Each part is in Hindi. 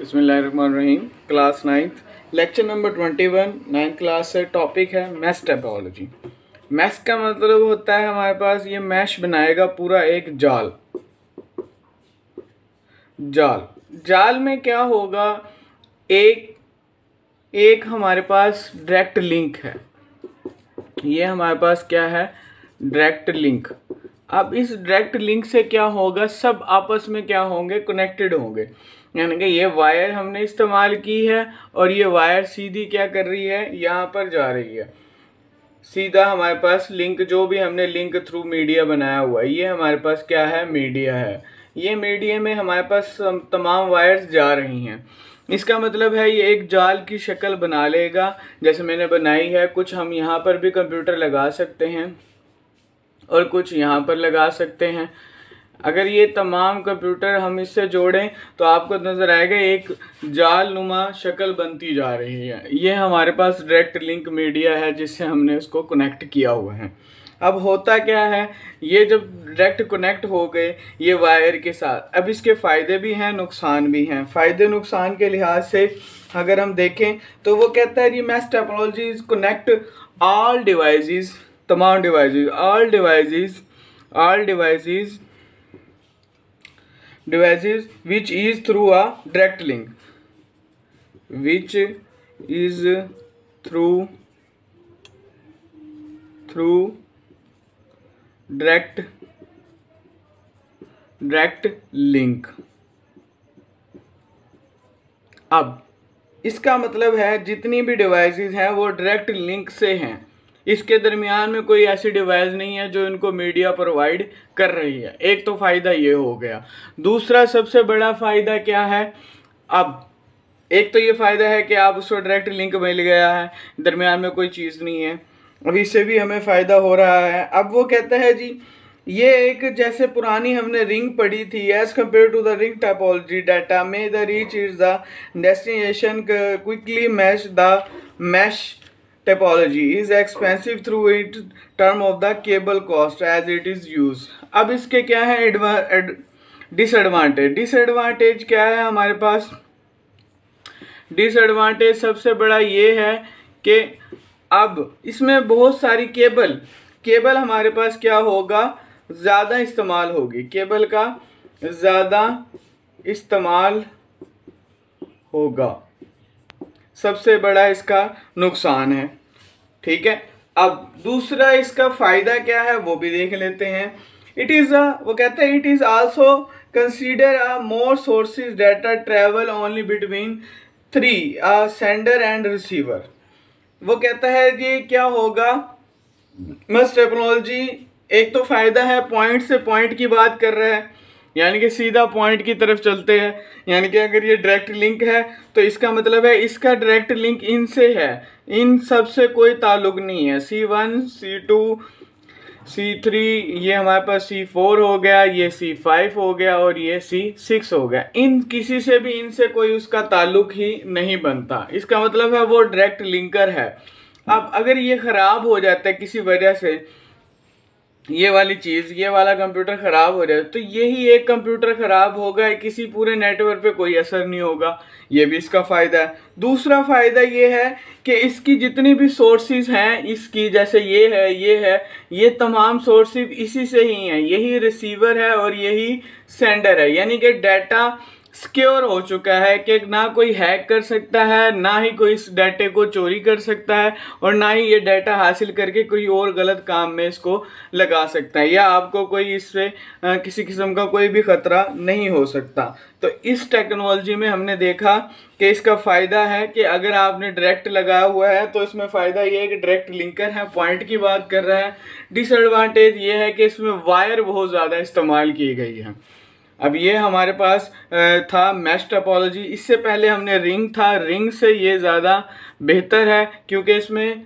बसमीम class ninth lecture number twenty one ninth class से टॉपिक है मैस टेपोलॉजी मैस का मतलब होता है हमारे पास ये मैश बनाएगा पूरा एक जाल जाल जाल में क्या होगा एक एक हमारे पास डायरेक्ट लिंक है ये हमारे पास क्या है डायरेक्ट लिंक अब इस डायरेक्ट लिंक से क्या होगा सब आपस में क्या होंगे कनेक्टेड होंगे यानी कि ये वायर हमने इस्तेमाल की है और ये वायर सीधी क्या कर रही है यहाँ पर जा रही है सीधा हमारे पास लिंक जो भी हमने लिंक थ्रू मीडिया बनाया हुआ है ये हमारे पास क्या है मीडिया है ये मीडिया में हमारे पास तमाम वायर्स जा रही हैं इसका मतलब है ये एक जाल की शक्ल बना लेगा जैसे मैंने बनाई है कुछ हम यहाँ पर भी कंप्यूटर लगा सकते हैं और कुछ यहाँ पर लगा सकते हैं अगर ये तमाम कंप्यूटर हम इससे जोड़ें तो आपको नज़र आएगा एक जाल नुमा शक्ल बनती जा रही है ये हमारे पास डायरेक्ट लिंक मीडिया है जिससे हमने इसको कनेक्ट किया हुआ है अब होता क्या है ये जब डायरेक्ट कनेक्ट हो गए ये वायर के साथ अब इसके फ़ायदे भी हैं नुकसान भी हैं फ़ायदे नुकसान के लिहाज से अगर हम देखें तो वो कहता है जी mesh technology connect all devices तमाम devices all devices all devices devices which is through a direct link which is through through direct direct link अब इसका मतलब है जितनी भी डिवाइसेस हैं वो डायरेक्ट लिंक से हैं इसके दरमियान में कोई ऐसी डिवाइस नहीं है जो इनको मीडिया प्रोवाइड कर रही है एक तो फ़ायदा ये हो गया दूसरा सबसे बड़ा फ़ायदा क्या है अब एक तो ये फ़ायदा है कि आप उसको डायरेक्ट लिंक मिल गया है दरमियान में कोई चीज़ नहीं है अब इससे भी हमें फ़ायदा हो रहा है अब वो कहता है जी ये एक जैसे पुरानी हमने रिंग पढ़ी थी as compare to the ring topology data में the reach is the destination quickly match the mesh topology is expensive through it term of the cable cost as it is use अब इसके क्या है डिसएडवांटेज डिसएडवांटेज क्या है हमारे पास डिसएडवांटेज सबसे बड़ा ये है कि अब इसमें बहुत सारी केबल केबल हमारे पास क्या होगा ज़्यादा इस्तेमाल होगी केबल का ज़्यादा इस्तेमाल होगा सबसे बड़ा इसका नुकसान है ठीक है अब दूसरा इसका फ़ायदा क्या है वो भी देख लेते हैं इट इज़ अ वो कहते हैं it is also consider a more sources data travel only between three sender and receiver वो कहता है ये क्या होगा मस्ट टेक्नोलॉजी एक तो फ़ायदा है पॉइंट से पॉइंट की बात कर रहा है यानी कि सीधा पॉइंट की तरफ चलते हैं यानी कि अगर ये डायरेक्ट लिंक है तो इसका मतलब है इसका डायरेक्ट लिंक इनसे है इन सब से कोई ताल्लुक नहीं है C one C two C three ये हमारे पास सी फोर हो गया ये सी फाइव हो गया और ये सी सिक्स हो गया इन किसी से भी इनसे कोई उसका ताल्लुक ही नहीं बनता इसका मतलब है वो डायरेक्ट लिंकर है अब अगर ये ख़राब हो जाता है किसी वजह से ये वाली चीज़ ये वाला कंप्यूटर ख़राब हो जाए तो यही एक कंप्यूटर ख़राब होगा किसी पूरे नेटवर्क पे कोई असर नहीं होगा ये भी इसका फ़ायदा है दूसरा फ़ायदा ये है कि इसकी जितनी भी सोर्सेज हैं इसकी जैसे ये है ये है ये तमाम सोर्सेज इसी से ही हैं यही रिसीवर है और यही सेंडर है यानी कि डाटा सिक्योर हो चुका है कि ना कोई हैक कर सकता है ना ही कोई इस डाटे को चोरी कर सकता है और ना ही ये डाटा हासिल करके कोई और गलत काम में इसको लगा सकता है या आपको कोई इससे किसी किस्म का कोई भी ख़तरा नहीं हो सकता तो इस टेक्नोलॉजी में हमने देखा कि इसका फ़ायदा है कि अगर आपने डायरेक्ट लगाया हुआ है तो इसमें फ़ायदा ये है कि डायरेक्ट लिंकर है पॉइंट की बात कर रहा है डिसएडवाटेज ये है कि इसमें वायर बहुत ज़्यादा इस्तेमाल की गई है अब ये हमारे पास था मैश टपोलॉजी इससे पहले हमने रिंग था रिंग से ये ज़्यादा बेहतर है क्योंकि इसमें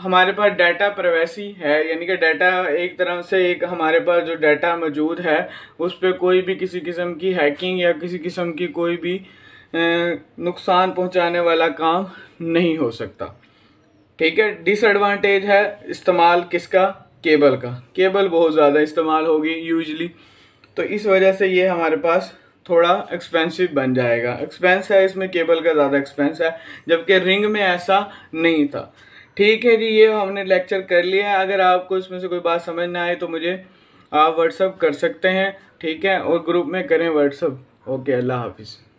हमारे पास डाटा प्राइवेसी है यानी कि डाटा एक तरह से एक हमारे पास जो डाटा मौजूद है उस पर कोई भी किसी किस्म की हैकिंग या किसी किस्म की कोई भी नुकसान पहुंचाने वाला काम नहीं हो सकता ठीक है डिसएडवांटेज है इस्तेमाल किसका केबल का केबल बहुत ज़्यादा इस्तेमाल होगी यूजली तो इस वजह से ये हमारे पास थोड़ा एक्सपेंसिव बन जाएगा एक्सपेंस है इसमें केबल का ज़्यादा एक्सपेंस है जबकि रिंग में ऐसा नहीं था ठीक है जी ये हमने लेक्चर कर लिया है अगर आपको इसमें से कोई बात समझ ना आए तो मुझे आप व्हाट्सअप कर सकते हैं ठीक है और ग्रुप में करें व्हाट्सअप ओके अल्लाह हाफिज़